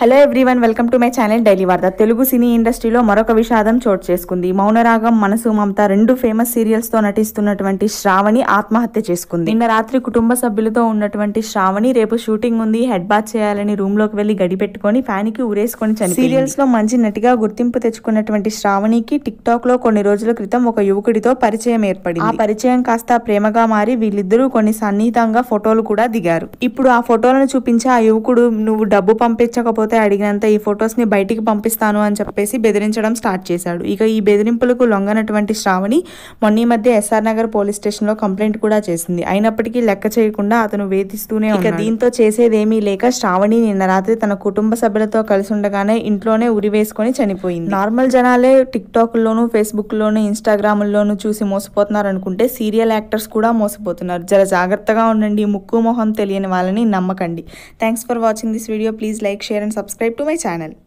Hello everyone welcome to my channel daily వార్త తెలుగు సినీ ఇండస్ట్రీలో మరొక విషాదం చోటు చేసుకుంది మౌనరాగం మనసు మమత రెండు ఫేమస్ సీరియల్స్తో నటిస్తున్నటువంటి శ్రావణి ఆత్మహత్య చేసుకుంది నిన్న రాత్రి కుటుంబ సభ్యులతో ఉన్నటువంటి శ్రావణి రేపు షూటింగ్ ఉంది హెడ్ బాత్ చేయాలని రూమ్ లోకి వెళ్లి గడిపెట్టుకుని ఫ్యాన్ కి ఊరేసుకొని చని సీరియల్స్ లో మంచి నటిగా గుర్తింపు తెచ్చుకున్నటువంటి శ్రావణికి టిక్ టాక్ లో కొన్ని రోజుల క్రితం ఒక యువకుడితో పరిచయం ఏర్పడింది ఆ పరిచయం కాస్త ప్రేమగా మారి వీళ్ళిద్దరూ కొన్ని సన్నిహితంగా ఫోటోలు కూడా దిగారు ఇప్పుడు ఆ ఫోటోలను చూపించి ఆ యువకుడు నువ్వు డబ్బు పంపించకపోతే లేకపోతే అడిగినంత ఈ ఫొటోస్ని బయటికి పంపిస్తాను అని చెప్పేసి బెదిరించడం స్టార్ట్ చేశాడు ఇక ఈ బెదిరింపులకు లొంగనటువంటి శ్రావణి మొన్న ఈ మధ్య ఎస్ఆర్ నగర్ పోలీస్ స్టేషన్లో కంప్లైంట్ కూడా చేసింది అయినప్పటికీ లెక్క చేయకుండా అతను వేధిస్తూనే ఇక దీంతో చేసేదేమీ లేక శ్రావణి నిన్న రాత్రి తన కుటుంబ సభ్యులతో కలిసి ఉండగానే ఇంట్లోనే ఉరి వేసుకుని చనిపోయింది నార్మల్ జనాలే టిక్ టాక్లోను ఫేస్బుక్లోను ఇన్స్టాగ్రామ్లోను చూసి మోసపోతున్నారు అనుకుంటే సీరియల్ యాక్టర్స్ కూడా మోసపోతున్నారు జర జాగ్రత్తగా ఉండండి ముక్కు మొహం తెలియని వాళ్ళని నమ్మకండి thanks for watching this video please like share and subscribe to my channel.